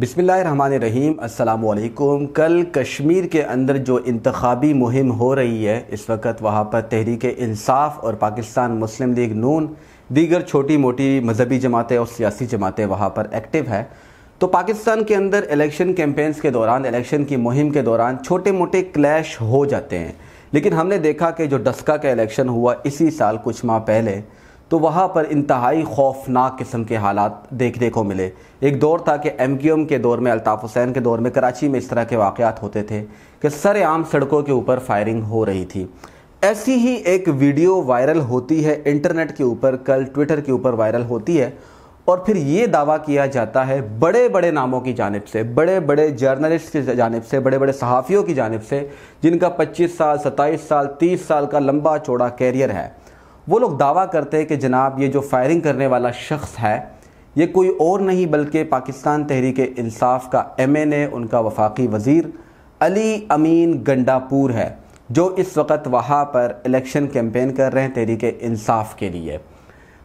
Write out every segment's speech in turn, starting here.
बिसमीम अल्लाम कल कश्मीर के अंदर जो इंतबी मुहिम हो रही है इस वक्त वहाँ पर तहरीक इंसाफ और पाकिस्तान मुस्लिम लीग नून दीगर छोटी मोटी मजहबी जमातें और सियासी जमातें वहाँ पर एक्टिव है तो पाकिस्तान के अंदर इलेक्शन कैम्पेंस के दौरान इलेक्शन की मुहिम के दौरान छोटे मोटे क्लैश हो जाते हैं लेकिन हमने देखा कि जो डस्का का इलेक्शन हुआ इसी साल कुछ माह पहले तो वहाँ पर इंतहाई खौफनाक किस्म के हालात देखने को मिले एक दौर था कि एम क्यू एम के दौर में अल्ताफ़ हुसैन के दौर में कराची में इस तरह के वाक़ात होते थे कि सरेआम सड़कों के ऊपर फायरिंग हो रही थी ऐसी ही एक वीडियो वायरल होती है इंटरनेट के ऊपर कल ट्विटर के ऊपर वायरल होती है और फिर ये दावा किया जाता है बड़े बड़े नामों की जानब से बड़े बड़े जर्नलिस्ट की जानब से बड़े बड़े सहाफ़ियों की जानब से जिनका 25 साल 27 साल 30 साल का लंबा चौड़ा कैरियर है वो लोग दावा करते हैं कि जनाब ये जो फायरिंग करने वाला शख्स है ये कोई और नहीं बल्कि पाकिस्तान तहरीक इंसाफ का एम एन ए उनका वफाकी वज़ीर अली अमीन गंडापुर है जो इस वक्त वहाँ पर इलेक्शन कैंपेन कर रहे हैं तहरीक इंसाफ के लिए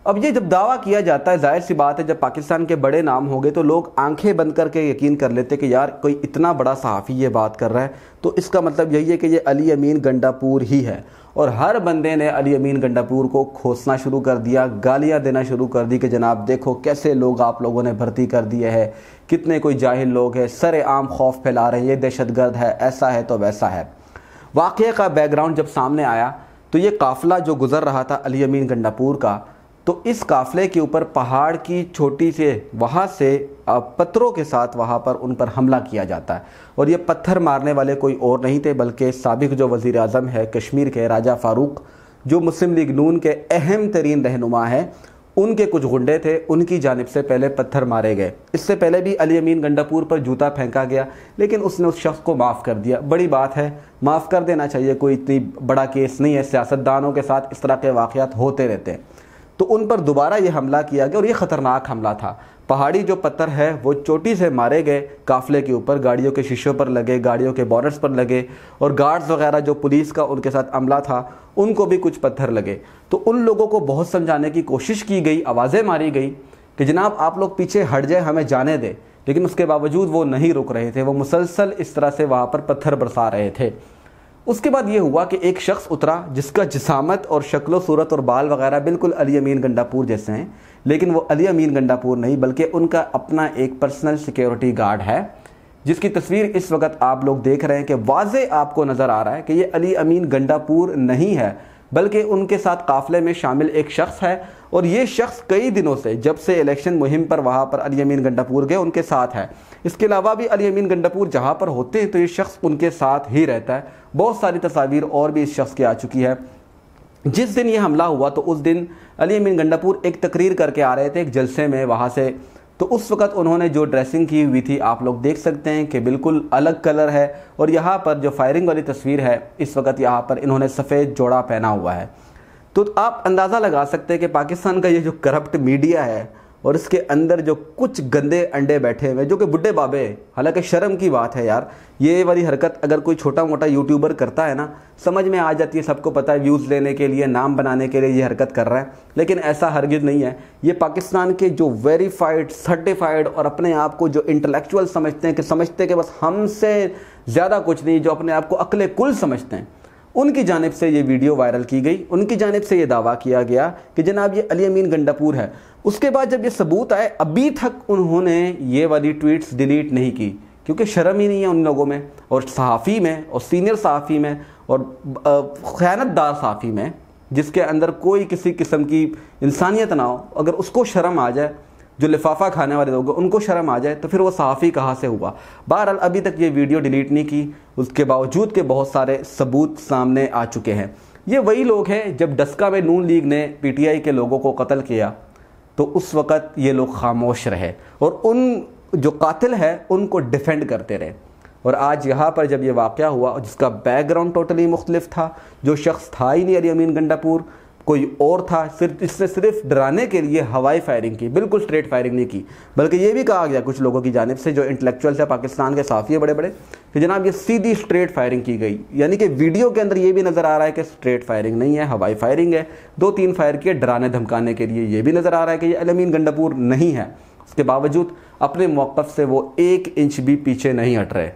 अब ये जब दावा किया जाता है जाहिर सी बात है जब पाकिस्तान के बड़े नाम हो गए तो लोग आंखें बंद करके यकीन कर लेते कि यार कोई इतना बड़ा सहाफ़ी ये बात कर रहा है तो इसका मतलब यही है कि ये अली अमीन गंडापुर ही है और हर बंदे ने अली अमीन गंडापुर को खोसना शुरू कर दिया गालियाँ देना शुरू कर दी कि जनाब देखो कैसे लोग आप लोगों ने भर्ती कर दिए है कितने कोई जाहिल लोग हैं सर आम खौफ फैला रहे हैं ये दहशतगर्द है ऐसा है तो वैसा है वाक़े का बैकग्राउंड जब सामने आया तो ये काफ़िला जो गुज़र रहा था अली अमीन गंडापुर का तो इस काफ़ले के ऊपर पहाड़ की छोटी से वहाँ से पत्थरों के साथ वहाँ पर उन पर हमला किया जाता है और ये पत्थर मारने वाले कोई और नहीं थे बल्कि सबक जो वज़ी अजम है कश्मीर के राजा फ़ारूक जो मुस्लिम लीग नून के अहम तरीन रहनुमा हैं उनके कुछ गुंडे थे उनकी जानब से पहले पत्थर मारे गए इससे पहले भी अली अमीन गंडापुर पर जूता फेंका गया लेकिन उसने उस शख्स को माफ़ कर दिया बड़ी बात है माफ़ कर देना चाहिए कोई इतनी बड़ा केस नहीं है सियासतदानों के साथ इस तरह के वाक़ होते रहते हैं तो उन पर दोबारा ये हमला किया गया और ये ख़तरनाक हमला था पहाड़ी जो पत्थर है वो चोटी से मारे गए काफले के ऊपर गाड़ियों के शीशों पर लगे गाड़ियों के बॉर्डर्स पर लगे और गार्ड्स वगैरह जो पुलिस का उनके साथ अमला था उनको भी कुछ पत्थर लगे तो उन लोगों को बहुत समझाने की कोशिश की गई आवाज़ें मारी गई कि जनाब आप लोग पीछे हट जाए हमें जाने दें लेकिन उसके बावजूद वो नहीं रुक रहे थे वो मुसलसल इस तरह से वहाँ पर पत्थर बरसा रहे थे उसके बाद ये हुआ कि एक शख्स उतरा जिसका जिसामत और शक्ल सूरत और बाल वगैरह बिल्कुल अली अमीन गंडापुर जैसे हैं लेकिन वो अली अमीन गंडापुर नहीं बल्कि उनका अपना एक पर्सनल सिक्योरिटी गार्ड है जिसकी तस्वीर इस वक्त आप लोग देख रहे हैं कि वाज आपको नज़र आ रहा है कि ये अली अमीन गंडापुर नहीं है बल्कि उनके साथ काफ़िले में शामिल एक शख्स है और ये शख्स कई दिनों से जब से इलेक्शन मुहिम पर वहाँ पर अमीन गंडापुर गए उनके साथ है इसके अलावा भी अमीन गंडापुर जहाँ पर होते हैं तो ये शख्स उनके साथ ही रहता है बहुत सारी तस्वीर और भी इस शख्स की आ चुकी है जिस दिन ये हमला हुआ तो उस दिन अली अमीन गंडापुर एक तकरीर करके आ रहे थे एक जलसे में वहाँ से तो उस वक्त उन्होंने जो ड्रेसिंग की हुई थी आप लोग देख सकते हैं कि बिल्कुल अलग कलर है और यहाँ पर जो फायरिंग वाली तस्वीर है इस वक्त यहाँ पर इन्होंने सफ़ेद जोड़ा पहना हुआ है तो आप अंदाज़ा लगा सकते हैं कि पाकिस्तान का ये जो करप्ट मीडिया है और इसके अंदर जो कुछ गंदे अंडे बैठे हुए जो कि बुढ़े बाबे हैं हालांकि शर्म की बात है यार ये वाली हरकत अगर कोई छोटा मोटा यूट्यूबर करता है ना समझ में आ जाती है सबको पता है व्यूज़ लेने के लिए नाम बनाने के लिए ये हरकत कर रहा है लेकिन ऐसा हरगिज नहीं है ये पाकिस्तान के जो वेरीफाइड सर्टिफाइड और अपने आप को जो इंटलेक्चुअल समझते हैं कि समझते हैं कि बस हमसे ज़्यादा कुछ नहीं जो अपने आप को अकले कुल समझते हैं उनकी जानब से ये वीडियो वायरल की गई उनकी जानब से ये दावा किया गया कि जनाब ये अली अमीन गंडापुर है उसके बाद जब ये सबूत आए अभी तक उन्होंने ये वाली ट्वीट्स डिलीट नहीं की क्योंकि शर्म ही नहीं है उन लोगों में और सहाफ़ी में और सीनियर सहाफ़ी में और ख़यानतदार सहाफ़ी में जिसके अंदर कोई किसी किस्म की इंसानियत ना हो अगर उसको शर्म आ जाए जो लिफाफा खाने वाले लोग उनको शर्म आ जाए तो फिर वो सहाफ़ी कहाँ से हुआ बहरहाल अभी तक ये वीडियो डिलीट नहीं की उसके बावजूद के बहुत सारे सबूत सामने आ चुके हैं ये वही लोग हैं जब डस्का में नून लीग ने पीटीआई के लोगों को कत्ल किया तो उस वक़्त ये लोग खामोश रहे और उन जो कातिल है उनको डिफेंड करते रहे और आज यहाँ पर जब ये वाक़ हुआ जिसका बैकग्राउंड टोटली मुख्तलिफ था जो शख्स था ही नहीं अली अमीन गंडापुर कोई और था सिर्फ इसने सिर्फ डराने के लिए हवाई फायरिंग की बिल्कुल स्ट्रेट फायरिंग नहीं की बल्कि ये भी कहा गया कुछ लोगों की जानब से जो इंटेलेक्चुअल है पाकिस्तान के साफ़ी बड़े बड़े कि जनाब ये सीधी स्ट्रेट फायरिंग की गई यानी कि वीडियो के अंदर ये भी नज़र आ रहा है कि स्ट्रेट फायरिंग नहीं है हवाई फायरिंग है दो तीन फायर किए डराने धमकाने के लिए ये भी नज़र आ रहा है कि ये अलमीन गंडापुर नहीं है उसके बावजूद अपने मौक़ से वो एक इंच भी पीछे नहीं हट रहे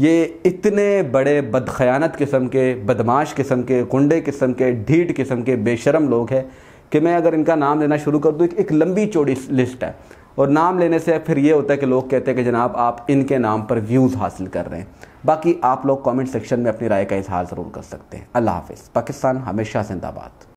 ये इतने बड़े बदखयानत किस्म के बदमाश किस्म के गुंडे किस्म के ढीठ किस्म के बेशरम लोग हैं कि मैं अगर इनका नाम लेना शुरू कर दूँ एक, एक लंबी चौड़ी लिस्ट है और नाम लेने से फिर ये होता है कि लोग कहते हैं कि जनाब आप इनके नाम पर व्यूज़ हासिल कर रहे हैं बाकी आप लोग कमेंट सेक्शन में अपनी राय का इजहार ज़रूर कर सकते हैं अल्लाह हाफिज़ पाकिस्तान हमेशा जिंदाबाद